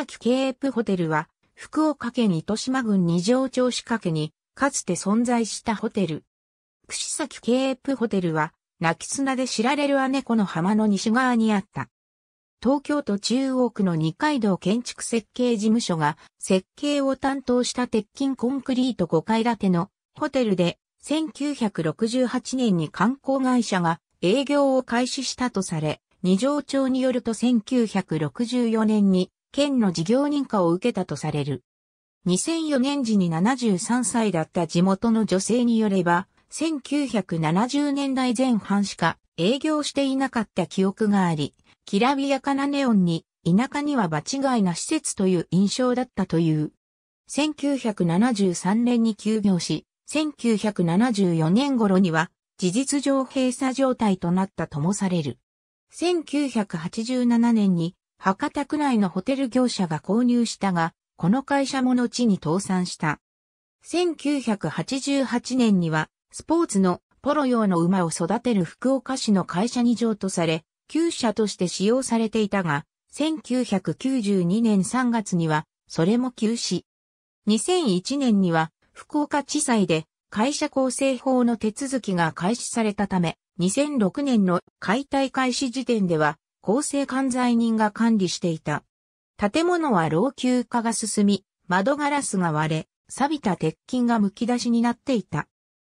崎ケープホテルは、福岡県糸島郡二条町仕掛けに、かつて存在したホテル。串崎ケープホテルは、泣き砂で知られる姉子の浜の西側にあった。東京都中央区の二階堂建築設計事務所が設計を担当した鉄筋コンクリート5階建てのホテルで1968年に観光会社が営業を開始したとされ、二条町によると1964年に県の事業認可を受けたとされる。2004年時に73歳だった地元の女性によれば、1970年代前半しか営業していなかった記憶があり、きらびやかなネオンに田舎には場違いな施設という印象だったという。1973年に休業し、1974年頃には事実上閉鎖状態となったともされる。1987年に博多区内のホテル業者が購入したが、この会社も後に倒産した。1988年には、スポーツのポロ用の馬を育てる福岡市の会社に譲渡され、旧社として使用されていたが、1992年3月には、それも休止。2001年には、福岡地裁で、会社構成法の手続きが開始されたため、2006年の解体開始時点では、厚生管財人が管理していた。建物は老朽化が進み、窓ガラスが割れ、錆びた鉄筋が剥き出しになっていた。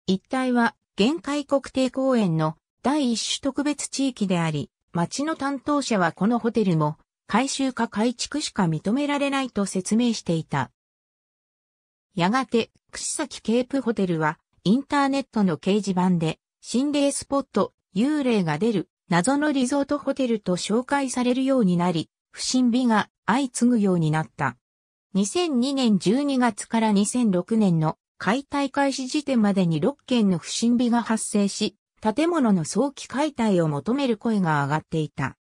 一帯は、限界国定公園の第一種特別地域であり、町の担当者はこのホテルも、改修か改築しか認められないと説明していた。やがて、串崎ケープホテルは、インターネットの掲示板で、心霊スポット、幽霊が出る謎のリゾートホテルと紹介されるようになり、不審火が相次ぐようになった。2002年12月から2006年の解体開始時点までに6件の不審火が発生し、建物の早期解体を求める声が上がっていた。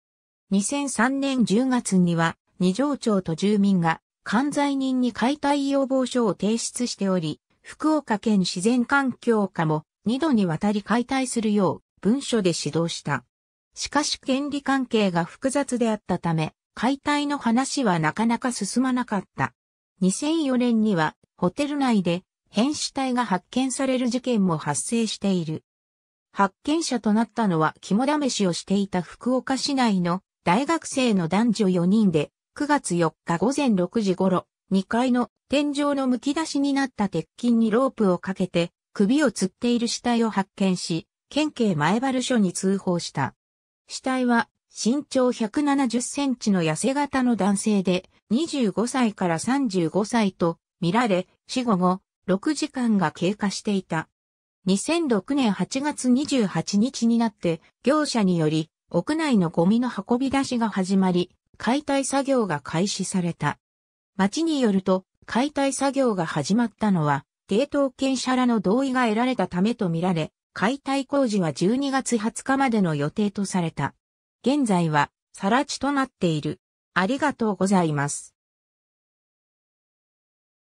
2003年10月には、二条町と住民が、関在人に解体要望書を提出しており、福岡県自然環境課も、二度にわたり解体するよう、文書で指導した。しかし権利関係が複雑であったため、解体の話はなかなか進まなかった。2004年にはホテル内で変死体が発見される事件も発生している。発見者となったのは肝試しをしていた福岡市内の大学生の男女4人で9月4日午前6時頃2階の天井の剥き出しになった鉄筋にロープをかけて首を吊っている死体を発見し県警前原署に通報した。死体は身長170センチの痩せ型の男性で25歳から35歳と見られ死後後6時間が経過していた。2006年8月28日になって業者により屋内のゴミの運び出しが始まり解体作業が開始された。町によると解体作業が始まったのは、抵当権者らの同意が得られたためと見られ、解体工事は12月20日までの予定とされた。現在は、更地となっている。ありがとうございます。